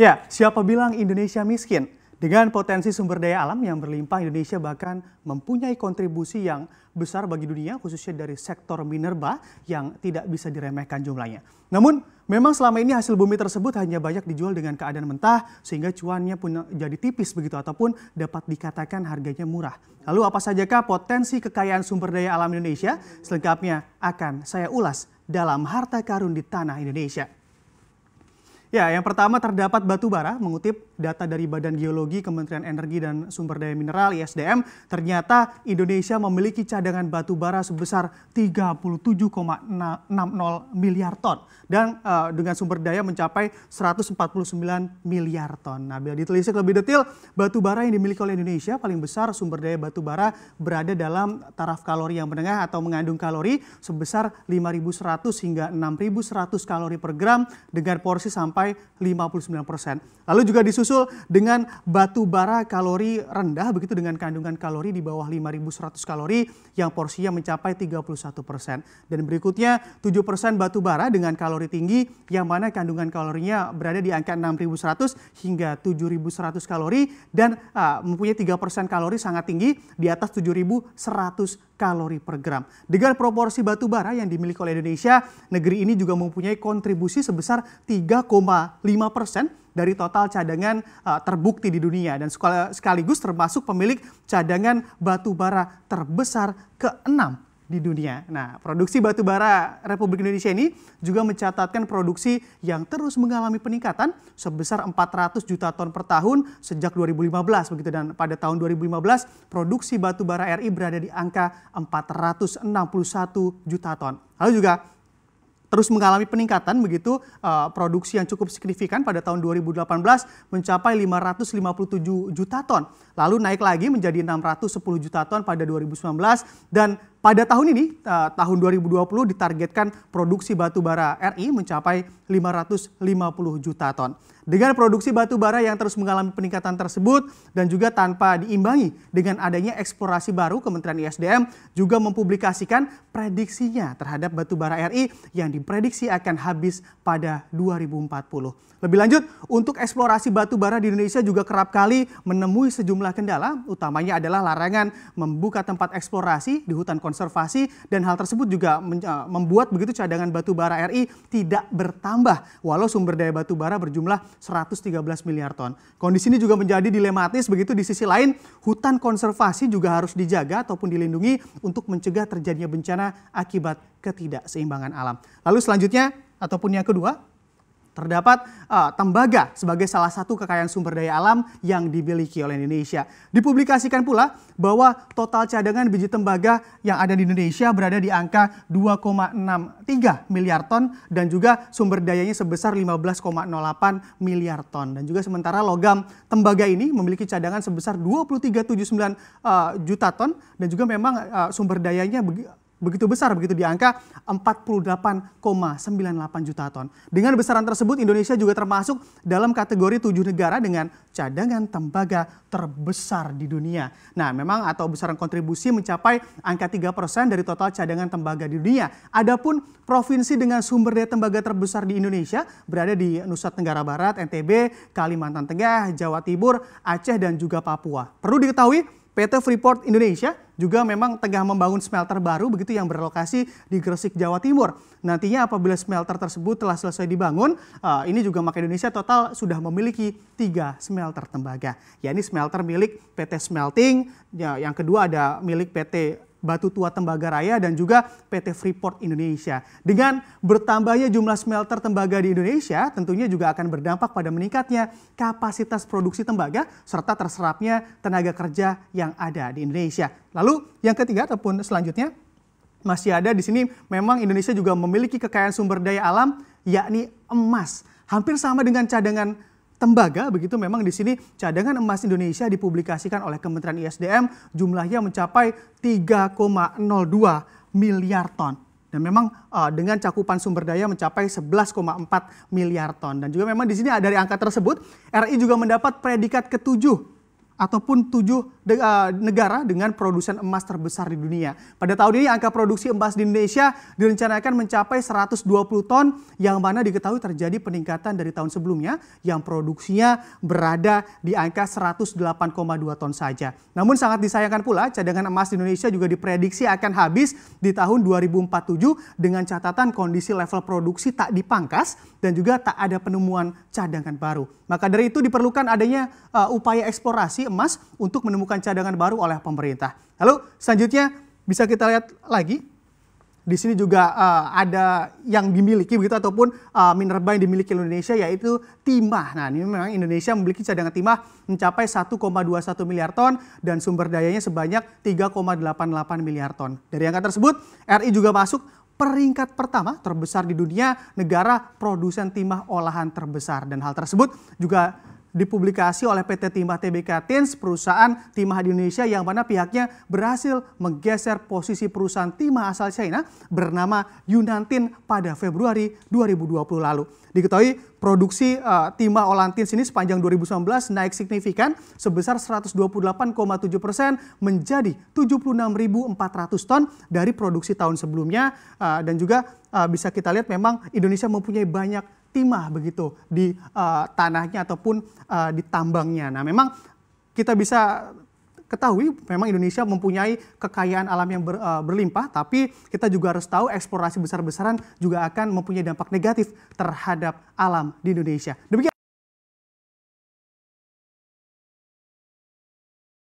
Ya, siapa bilang Indonesia miskin? Dengan potensi sumber daya alam yang berlimpah, Indonesia bahkan mempunyai kontribusi yang besar bagi dunia, khususnya dari sektor minerba yang tidak bisa diremehkan jumlahnya. Namun, memang selama ini hasil bumi tersebut hanya banyak dijual dengan keadaan mentah, sehingga cuannya pun jadi tipis begitu, ataupun dapat dikatakan harganya murah. Lalu apa sajakah potensi kekayaan sumber daya alam Indonesia? Selengkapnya akan saya ulas dalam Harta Karun di Tanah Indonesia. Ya, yang pertama terdapat batu bara, mengutip data dari Badan Geologi Kementerian Energi dan Sumber Daya Mineral ISDM, ternyata Indonesia memiliki cadangan batu bara sebesar 37,60 miliar ton dan uh, dengan sumber daya mencapai 149 miliar ton. Nah, bila ditelisik lebih detail, batu bara yang dimiliki oleh Indonesia paling besar sumber daya batu bara berada dalam taraf kalori yang menengah atau mengandung kalori sebesar 5.100 hingga 6.100 kalori per gram dengan porsi sampai mencapai 59%. Lalu juga disusul dengan batu bara kalori rendah begitu dengan kandungan kalori di bawah 5100 kalori yang porsinya mencapai 31%. Dan berikutnya 7% batu bara dengan kalori tinggi yang mana kandungan kalorinya berada di angka 6100 hingga 7100 kalori dan uh, mempunyai 3% kalori sangat tinggi di atas 7100 kalori per gram. Dengan proporsi batu bara yang dimiliki oleh Indonesia, negeri ini juga mempunyai kontribusi sebesar 3,5 persen dari total cadangan uh, terbukti di dunia dan sekaligus termasuk pemilik cadangan batu bara terbesar keenam di dunia. Nah, produksi batu bara Republik Indonesia ini juga mencatatkan produksi yang terus mengalami peningkatan sebesar 400 juta ton per tahun sejak 2015 begitu dan pada tahun 2015 produksi batu bara RI berada di angka 461 juta ton. Lalu juga terus mengalami peningkatan begitu uh, produksi yang cukup signifikan pada tahun 2018 mencapai 557 juta ton. Lalu naik lagi menjadi 610 juta ton pada 2019 dan pada tahun ini, tahun 2020 ditargetkan produksi batu bara RI mencapai 550 juta ton. Dengan produksi batu bara yang terus mengalami peningkatan tersebut dan juga tanpa diimbangi dengan adanya eksplorasi baru Kementerian ISDM juga mempublikasikan prediksinya terhadap batu bara RI yang diprediksi akan habis pada 2040. Lebih lanjut, untuk eksplorasi batu bara di Indonesia juga kerap kali menemui sejumlah kendala, utamanya adalah larangan membuka tempat eksplorasi di hutan konvensional konservasi dan hal tersebut juga eh, membuat begitu cadangan batu bara RI tidak bertambah walau sumber daya batu bara berjumlah 113 miliar ton. Kondisi ini juga menjadi dilematis begitu di sisi lain hutan konservasi juga harus dijaga ataupun dilindungi untuk mencegah terjadinya bencana akibat ketidakseimbangan alam. Lalu selanjutnya ataupun yang kedua Terdapat uh, tembaga sebagai salah satu kekayaan sumber daya alam yang dimiliki oleh Indonesia. Dipublikasikan pula bahwa total cadangan biji tembaga yang ada di Indonesia berada di angka 2,63 miliar ton dan juga sumber dayanya sebesar 15,08 miliar ton. Dan juga sementara logam tembaga ini memiliki cadangan sebesar 23,79 uh, eh, juta ton dan juga memang uh, sumber dayanya begitu besar begitu di angka 48,98 juta ton. Dengan besaran tersebut Indonesia juga termasuk dalam kategori tujuh negara dengan cadangan tembaga terbesar di dunia. Nah memang atau besaran kontribusi mencapai angka 3% dari total cadangan tembaga di dunia. Adapun provinsi dengan sumber daya tembaga terbesar di Indonesia berada di Nusa Tenggara Barat, NTB, Kalimantan Tengah, Jawa Timur, Aceh dan juga Papua. Perlu diketahui PT Freeport Indonesia juga memang tengah membangun smelter baru begitu yang berlokasi di Gresik, Jawa Timur. Nantinya apabila smelter tersebut telah selesai dibangun, eh, ini juga maka Indonesia total sudah memiliki tiga smelter tembaga. Ya ini smelter milik PT Smelting, ya, yang kedua ada milik PT Batu Tua Tembaga Raya dan juga PT Freeport Indonesia. Dengan bertambahnya jumlah smelter tembaga di Indonesia tentunya juga akan berdampak pada meningkatnya kapasitas produksi tembaga serta terserapnya tenaga kerja yang ada di Indonesia. Lalu yang ketiga ataupun selanjutnya masih ada di sini memang Indonesia juga memiliki kekayaan sumber daya alam yakni emas. Hampir sama dengan cadangan tembaga begitu memang di sini cadangan emas Indonesia dipublikasikan oleh Kementerian ISDM jumlahnya mencapai 3,02 miliar ton dan memang uh, dengan cakupan sumber daya mencapai 11,4 miliar ton dan juga memang di sini dari angka tersebut RI juga mendapat predikat ketujuh ataupun tujuh de, uh, negara dengan produsen emas terbesar di dunia. Pada tahun ini angka produksi emas di Indonesia direncanakan mencapai 120 ton yang mana diketahui terjadi peningkatan dari tahun sebelumnya yang produksinya berada di angka 108,2 ton saja. Namun sangat disayangkan pula cadangan emas di Indonesia juga diprediksi akan habis di tahun 2047 dengan catatan kondisi level produksi tak dipangkas dan juga tak ada penemuan cadangan baru. Maka dari itu diperlukan adanya uh, upaya eksplorasi emas untuk menemukan bukan cadangan baru oleh pemerintah. Lalu selanjutnya bisa kita lihat lagi di sini juga uh, ada yang dimiliki begitu ataupun uh, minerba yang dimiliki Indonesia yaitu timah. Nah, ini memang Indonesia memiliki cadangan timah mencapai 1,21 miliar ton dan sumber dayanya sebanyak 3,88 miliar ton. Dari angka tersebut, RI juga masuk peringkat pertama terbesar di dunia negara produsen timah olahan terbesar dan hal tersebut juga dipublikasi oleh PT Timah TBK Tins, perusahaan timah di Indonesia yang mana pihaknya berhasil menggeser posisi perusahaan timah asal China bernama Yunantin pada Februari 2020 lalu. Diketahui produksi uh, timah olantin sini sepanjang 2019 naik signifikan sebesar 128,7 persen menjadi 76.400 ton dari produksi tahun sebelumnya uh, dan juga uh, bisa kita lihat memang Indonesia mempunyai banyak timah begitu di uh, tanahnya ataupun uh, di tambangnya. Nah, memang kita bisa ketahui memang Indonesia mempunyai kekayaan alam yang ber, uh, berlimpah, tapi kita juga harus tahu eksplorasi besar-besaran juga akan mempunyai dampak negatif terhadap alam di Indonesia. Demikian